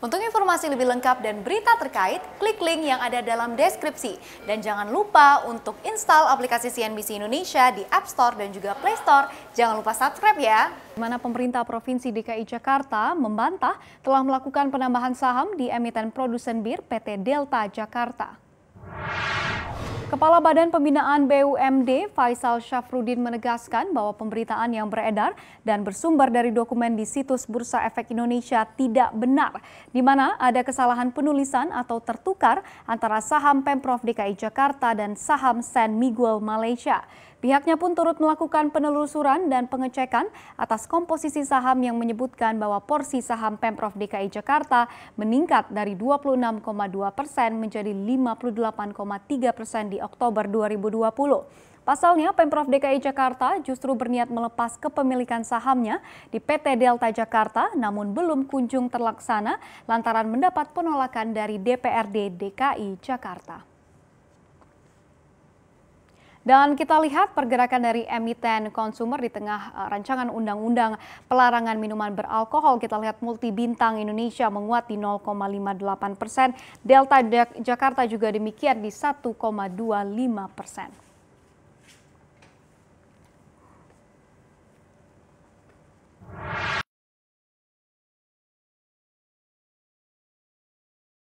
Untuk informasi lebih lengkap dan berita terkait, klik link yang ada dalam deskripsi. Dan jangan lupa untuk install aplikasi CNBC Indonesia di App Store dan juga Play Store. Jangan lupa subscribe ya. Mana pemerintah Provinsi DKI Jakarta membantah telah melakukan penambahan saham di emiten produsen bir PT Delta Jakarta. Kepala Badan Pembinaan BUMD Faisal Syafrudin menegaskan bahwa pemberitaan yang beredar dan bersumber dari dokumen di situs Bursa Efek Indonesia tidak benar, di mana ada kesalahan penulisan atau tertukar antara saham Pemprov DKI Jakarta dan saham San Miguel Malaysia. Pihaknya pun turut melakukan penelusuran dan pengecekan atas komposisi saham yang menyebutkan bahwa porsi saham Pemprov DKI Jakarta meningkat dari 26,2 persen menjadi 58,3 persen di Oktober 2020. Pasalnya, Pemprov DKI Jakarta justru berniat melepas kepemilikan sahamnya di PT Delta Jakarta namun belum kunjung terlaksana lantaran mendapat penolakan dari DPRD DKI Jakarta. Dan kita lihat pergerakan dari emiten konsumer di tengah eh, rancangan undang-undang pelarangan minuman beralkohol. Kita lihat multi bintang Indonesia menguat di 0,58 persen. Delta Jakarta juga demikian di 1,25 persen.